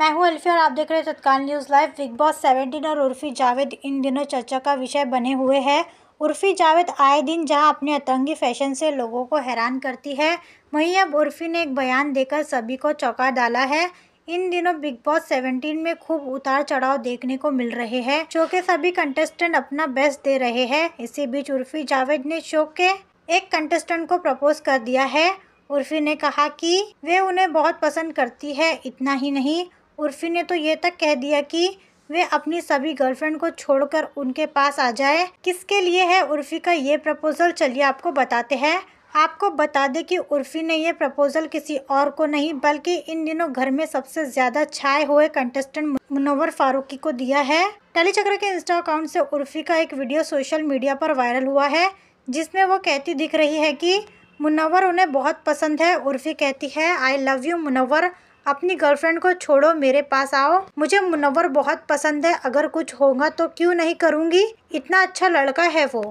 मैं हूं अल्फी और आप देख रहे हैं Tatkal news live Bigg Boss seventeen और उर्फी जावेद इन दिनों चर्चा का विषय बने हुए हैं उर्फी जावेद आए दिन जहां अपने अतरंगी फैशन से लोगों को हैरान करती है वहीं अब उर्फी ने एक बयान देकर सभी को चौंका डाला है इन दिनों बिग बॉस सेवेंटीन में खूब उतार चढ़ाव देखने को मिल रहे हैं शो के सभी कंटेस्टेंट अपना बेस्ट दे रहे हैं इसी बीच उर्फी जावेद ने शो के एक कंटेस्टेंट को प्रपोज कर दिया है उर्फी ने कहा कि वे उन्हें बहुत पसंद करती है इतना ही नहीं उर्फी ने तो ये तक कह दिया कि वे अपनी सभी गर्लफ्रेंड को छोड़कर उनके पास आ जाए किसके लिए है उर्फी का ये प्रपोज़ल चलिए आपको बताते हैं आपको बता दें कि उर्फी ने यह प्रपोज़ल किसी और को नहीं बल्कि इन दिनों घर में सबसे ज़्यादा छाए हुए कंटेस्टेंट मुनवर फारूकी को दिया है टेलीचक्र के इंस्टा अकाउंट से उर्फी का एक वीडियो सोशल मीडिया पर वायरल हुआ है जिसमें वो कहती दिख रही है कि मुनवर उन्हें बहुत पसंद है उर्फी कहती है आई लव यू मुनवर अपनी गर्लफ्रेंड को छोड़ो मेरे पास आओ मुझे मुनवर बहुत पसंद है अगर कुछ होगा तो क्यों नहीं करूँगी इतना अच्छा लड़का है वो